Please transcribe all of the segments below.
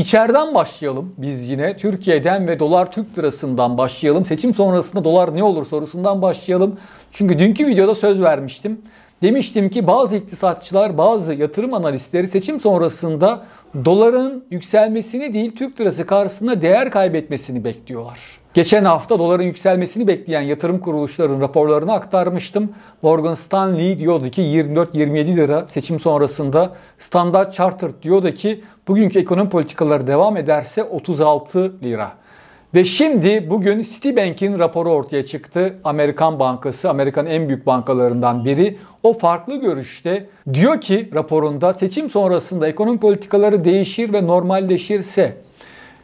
İçeriden başlayalım biz yine. Türkiye'den ve dolar Türk lirasından başlayalım. Seçim sonrasında dolar ne olur sorusundan başlayalım. Çünkü dünkü videoda söz vermiştim. Demiştim ki bazı iktisatçılar, bazı yatırım analistleri seçim sonrasında doların yükselmesini değil Türk lirası karşısında değer kaybetmesini bekliyorlar. Geçen hafta doların yükselmesini bekleyen yatırım kuruluşlarının raporlarını aktarmıştım. Morgan Stanley diyordu ki 24-27 lira seçim sonrasında Standard Chartered diyordu ki bugünkü ekonomi politikaları devam ederse 36 lira. Ve şimdi bugün Citibank'in raporu ortaya çıktı. Amerikan Bankası, Amerika'nın en büyük bankalarından biri. O farklı görüşte diyor ki raporunda seçim sonrasında ekonomi politikaları değişir ve normalleşirse,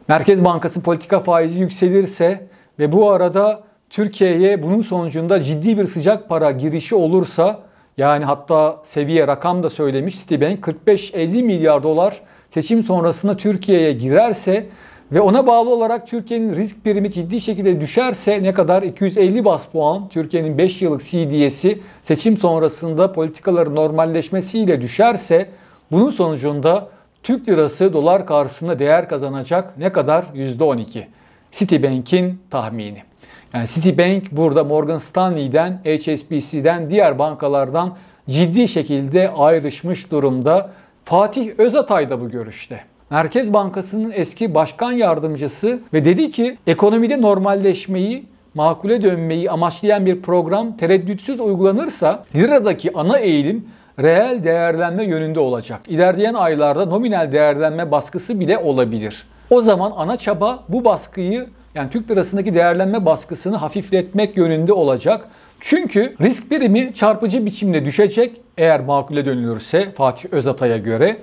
Merkez Bankası politika faizi yükselirse ve bu arada Türkiye'ye bunun sonucunda ciddi bir sıcak para girişi olursa yani hatta seviye rakam da söylemiş Citibank 45-50 milyar dolar seçim sonrasında Türkiye'ye girerse ve ona bağlı olarak Türkiye'nin risk primi ciddi şekilde düşerse ne kadar 250 bas puan Türkiye'nin 5 yıllık CDS'i seçim sonrasında politikaları normalleşmesiyle düşerse bunun sonucunda Türk lirası dolar karşısında değer kazanacak ne kadar? %12. Citibank'in tahmini. Yani Citibank burada Morgan Stanley'den, HSBC'den, diğer bankalardan ciddi şekilde ayrışmış durumda. Fatih Özatay da bu görüşte. Merkez Bankası'nın eski başkan yardımcısı ve dedi ki ekonomide normalleşmeyi makule dönmeyi amaçlayan bir program tereddütsüz uygulanırsa liradaki ana eğilim reel değerlenme yönünde olacak. İlerleyen aylarda nominal değerlenme baskısı bile olabilir. O zaman ana çaba bu baskıyı yani Türk lirasındaki değerlenme baskısını hafifletmek yönünde olacak. Çünkü risk birimi çarpıcı biçimde düşecek eğer makule dönülürse Fatih Özatay'a göre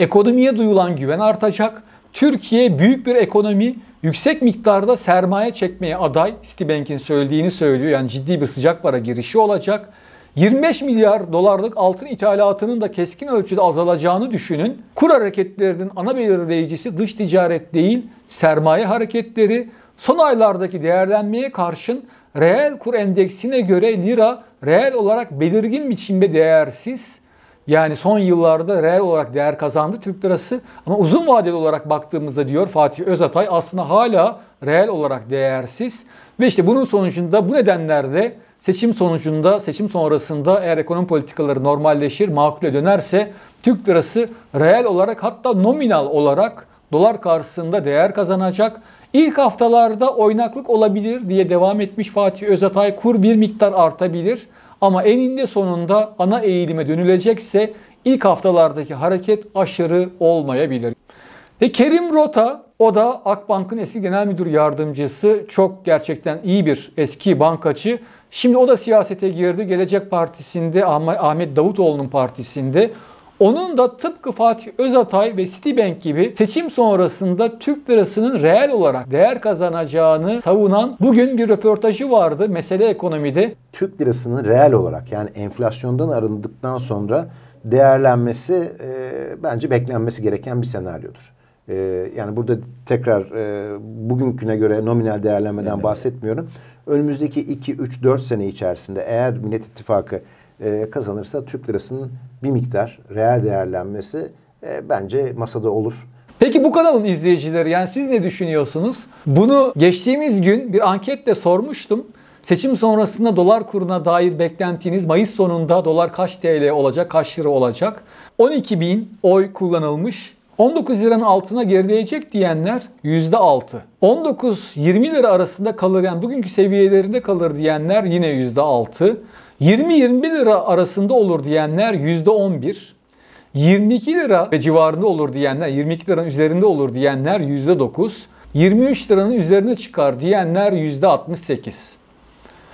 Ekonomiye duyulan güven artacak. Türkiye büyük bir ekonomi, yüksek miktarda sermaye çekmeye aday. Citibank'in söylediğini söylüyor. Yani ciddi bir sıcak para girişi olacak. 25 milyar dolarlık altın ithalatının da keskin ölçüde azalacağını düşünün. Kur hareketlerinin ana belirleyicisi dış ticaret değil, sermaye hareketleri. Son aylardaki değerlenmeye karşın reel kur endeksine göre lira reel olarak belirgin biçimde değersiz. Yani son yıllarda reel olarak değer kazandı Türk lirası ama uzun vadeli olarak baktığımızda diyor Fatih Özatay aslında hala reel olarak değersiz. Ve işte bunun sonucunda bu nedenlerde seçim sonucunda, seçim sonrasında eğer ekonomi politikaları normalleşir, makule dönerse Türk lirası reel olarak hatta nominal olarak dolar karşısında değer kazanacak. İlk haftalarda oynaklık olabilir diye devam etmiş Fatih Özatay. Kur bir miktar artabilir. Ama eninde sonunda ana eğilime dönülecekse ilk haftalardaki hareket aşırı olmayabilir. Ve Kerim Rota o da Akbank'ın eski genel müdür yardımcısı. Çok gerçekten iyi bir eski bankacı. Şimdi o da siyasete girdi. Gelecek Partisi'nde Ahmet Davutoğlu'nun partisinde. Onun da tıpkı Fatih Özatay ve Citibank gibi seçim sonrasında Türk lirasının reel olarak değer kazanacağını savunan bugün bir röportajı vardı mesele ekonomide. Türk lirasının reel olarak yani enflasyondan arındıktan sonra değerlenmesi e, bence beklenmesi gereken bir senaryodur. E, yani burada tekrar e, bugünküne göre nominal değerlenmeden evet. bahsetmiyorum. Önümüzdeki 2, 3, 4 sene içerisinde eğer Millet İttifakı e, kazanırsa Türk lirasının bir miktar reel değerlenmesi e, bence masada olur. Peki bu kanalın izleyicileri yani siz ne düşünüyorsunuz? Bunu geçtiğimiz gün bir anketle sormuştum. Seçim sonrasında dolar kuruna dair beklentiniz Mayıs sonunda dolar kaç TL olacak, kaç lira olacak? 12 bin oy kullanılmış. 19 liranın altına gerileyecek diyenler %6. 19-20 lira arasında kalır yani bugünkü seviyelerinde kalır diyenler yine %6. 20-21 lira arasında olur diyenler %11. 22 lira ve civarında olur diyenler, 22 liranın üzerinde olur diyenler %9. 23 liranın üzerine çıkar diyenler %68.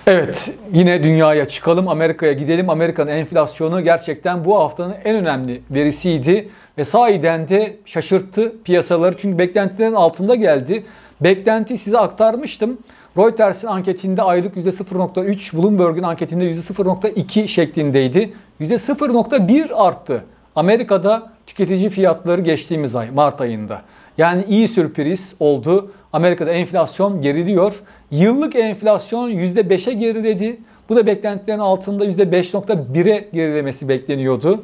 Evet yine dünyaya çıkalım Amerika'ya gidelim. Amerika'nın enflasyonu gerçekten bu haftanın en önemli verisiydi. Ve sahiden de şaşırttı piyasaları çünkü beklentilerin altında geldi. Beklenti size aktarmıştım. Reuters'in anketinde aylık %0.3, Bloomberg'un anketinde %0.2 şeklindeydi. %0.1 arttı. Amerika'da tüketici fiyatları geçtiğimiz ay Mart ayında. Yani iyi sürpriz oldu. Amerika'da enflasyon geriliyor. Yıllık enflasyon %5'e geriledi. Bu da beklentilerin altında %5.1'e gerilemesi bekleniyordu.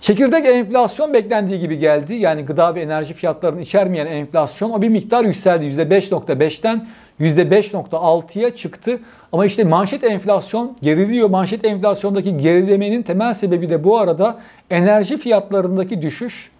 Çekirdek enflasyon beklendiği gibi geldi. Yani gıda ve enerji fiyatlarını içermeyen enflasyon o bir miktar yükseldi. %5.5'ten %5.6'ya çıktı. Ama işte manşet enflasyon geriliyor. Manşet enflasyondaki gerilemenin temel sebebi de bu arada enerji fiyatlarındaki düşüş.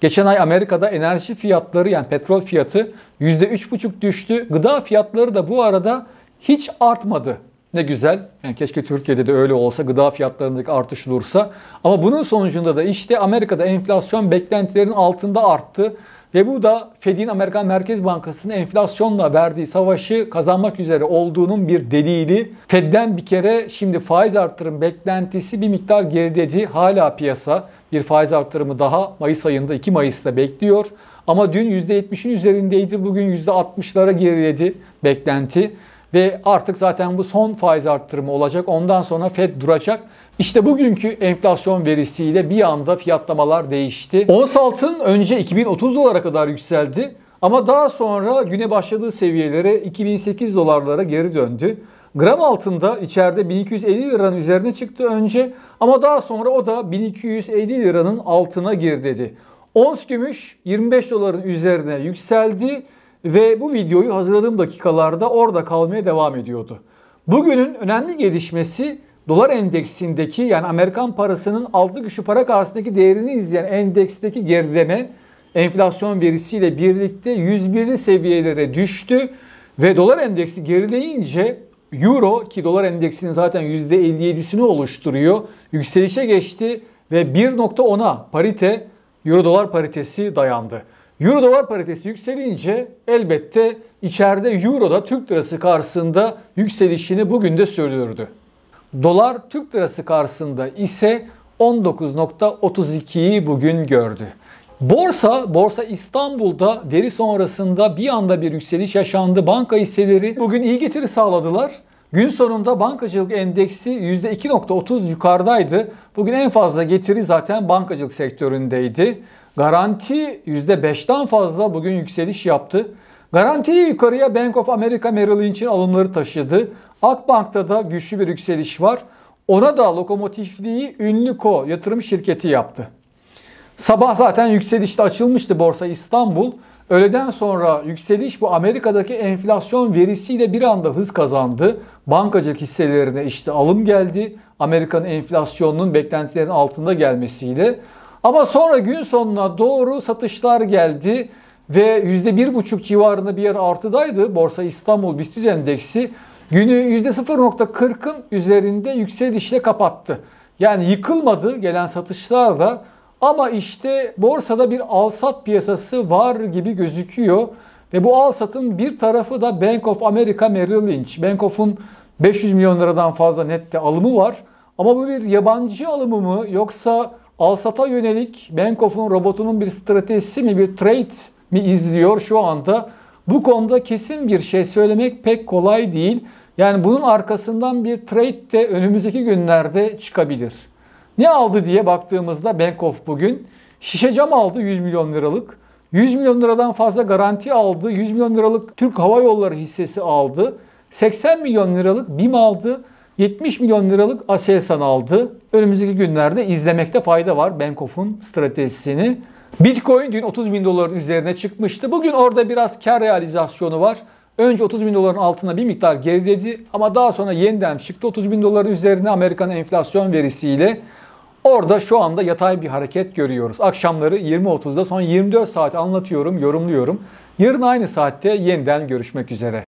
Geçen ay Amerika'da enerji fiyatları yani petrol fiyatı %3,5 düştü. Gıda fiyatları da bu arada hiç artmadı. Ne güzel. Yani keşke Türkiye'de de öyle olsa, gıda fiyatlarındaki artış olursa. Ama bunun sonucunda da işte Amerika'da enflasyon beklentilerin altında arttı. Ve bu da Fed'in Amerikan Merkez Bankası'nın enflasyonla verdiği savaşı kazanmak üzere olduğunun bir delili. Fed'den bir kere şimdi faiz artırım beklentisi bir miktar geridedi. Hala piyasa bir faiz artırımı daha Mayıs ayında 2 Mayıs'ta bekliyor. Ama dün %70'in üzerindeydi. Bugün %60'lara geriledi beklenti. Ve artık zaten bu son faiz arttırımı olacak. Ondan sonra Fed duracak. İşte bugünkü enflasyon verisiyle bir anda fiyatlamalar değişti. Ons altın önce 2030 dolara kadar yükseldi. Ama daha sonra güne başladığı seviyelere 2008 dolarlara geri döndü. Gram altında içeride 1250 liranın üzerine çıktı önce ama daha sonra o da 1250 liranın altına gir dedi. Ons gümüş 25 doların üzerine yükseldi ve bu videoyu hazırladığım dakikalarda orada kalmaya devam ediyordu. Bugünün önemli gelişmesi dolar endeksindeki yani Amerikan parasının altı güçlü para karşısındaki değerini izleyen endeksteki gerileme enflasyon verisiyle birlikte 101'li seviyelere düştü ve dolar endeksi gerileyince euro ki dolar endeksinin zaten %57'sini oluşturuyor yükselişe geçti ve 1.10'a parite euro dolar paritesi dayandı. Euro dolar paritesi yükselince elbette içeride Euro da Türk lirası karşısında yükselişini bugün de sürdürdü. Dolar Türk lirası karşısında ise 19.32'yi bugün gördü. Borsa, Borsa İstanbul'da veri sonrasında bir anda bir yükseliş yaşandı. Banka hisseleri bugün iyi getiri sağladılar. Gün sonunda bankacılık endeksi %2.30 yukarıdaydı. Bugün en fazla getiri zaten bankacılık sektöründeydi. Garanti %5'ten fazla bugün yükseliş yaptı. Garanti yukarıya Bank of America Merrill Lynch'in alımları taşıdı. Akbank'ta da güçlü bir yükseliş var. Ona da lokomotifliği ko yatırım şirketi yaptı. Sabah zaten yükselişte açılmıştı borsa İstanbul. Öğleden sonra yükseliş bu Amerika'daki enflasyon verisiyle bir anda hız kazandı. Bankacılık hisselerine işte alım geldi. Amerika'nın enflasyonunun beklentilerin altında gelmesiyle. Ama sonra gün sonuna doğru satışlar geldi ve %1,5 civarında bir yer artıdaydı. Borsa İstanbul BIST endeksi günü %0,40'ın üzerinde yükselişle kapattı. Yani yıkılmadı gelen satışlarla ama işte borsada bir alsat piyasası var gibi gözüküyor. Ve bu alsatın bir tarafı da Bank of America Merrill Lynch. Bank of'un 500 milyon liradan fazla nette alımı var. Ama bu bir yabancı alımı mı yoksa Alsat'a yönelik Benkoff'un robotunun bir stratejisi mi bir trade mi izliyor şu anda? Bu konuda kesin bir şey söylemek pek kolay değil. Yani bunun arkasından bir trade de önümüzdeki günlerde çıkabilir. Ne aldı diye baktığımızda Benkoff bugün şişe cam aldı 100 milyon liralık. 100 milyon liradan fazla garanti aldı. 100 milyon liralık Türk Hava Yolları hissesi aldı. 80 milyon liralık BİM aldı. 70 milyon liralık Aselsan aldı. Önümüzdeki günlerde izlemekte fayda var Benkoff'un stratejisini. Bitcoin dün 30 bin doların üzerine çıkmıştı. Bugün orada biraz kar realizasyonu var. Önce 30 bin doların altına bir miktar geriledi ama daha sonra yeniden çıktı 30 bin doların üzerine Amerikan enflasyon verisiyle. Orada şu anda yatay bir hareket görüyoruz. Akşamları 20.30'da son 24 saat anlatıyorum, yorumluyorum. Yarın aynı saatte yeniden görüşmek üzere.